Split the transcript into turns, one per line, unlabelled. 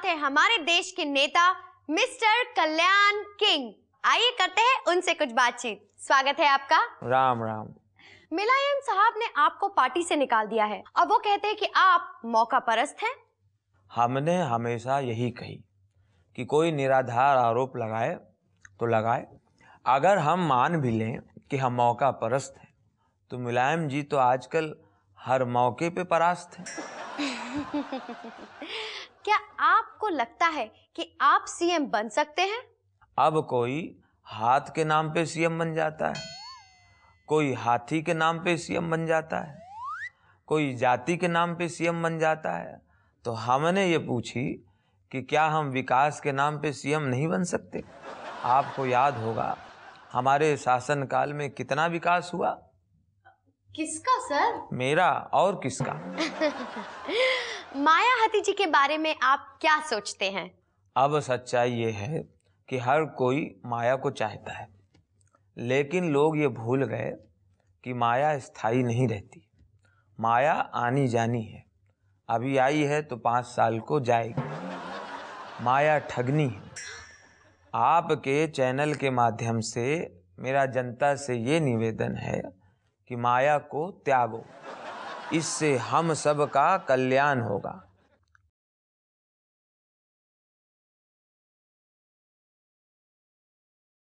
साथ है हमारे देश के नेता मिस्टर कल्याण किंग आइए करते हैं उनसे कुछ बातचीत स्वागत है आपका राम राम मिलायम साहब ने आपको पार्टी से निकाल दिया है अब वो कहते हैं कि आप मौका परस्त हैं
हमने हमेशा यही कही कि कोई निराधार आरोप लगाए तो लगाए अगर हम मान भी लें कि हम मौका परस्त हैं तो मुलायम जी तो आजकल हर मौके पे परास्त हैं
क्या आपको लगता है कि आप सीएम बन सकते हैं
अब कोई हाथ के नाम पे सीएम बन जाता है कोई हाथी के नाम पे सीएम बन जाता है कोई जाति के नाम पे सीएम बन जाता है तो हमने ये पूछी कि क्या हम विकास के नाम पे सीएम नहीं बन सकते आपको याद होगा हमारे शासनकाल में कितना विकास हुआ
किसका सर
मेरा और किसका
माया हाथी जी के बारे में आप क्या सोचते हैं
अब सच्चाई ये है कि हर कोई माया को चाहता है लेकिन लोग ये भूल गए कि माया स्थायी नहीं रहती माया आनी जानी है अभी आई है तो पाँच साल को जाएगी माया ठगनी है आपके चैनल के माध्यम से मेरा जनता से ये निवेदन है कि माया को त्यागो इससे हम सब का कल्याण होगा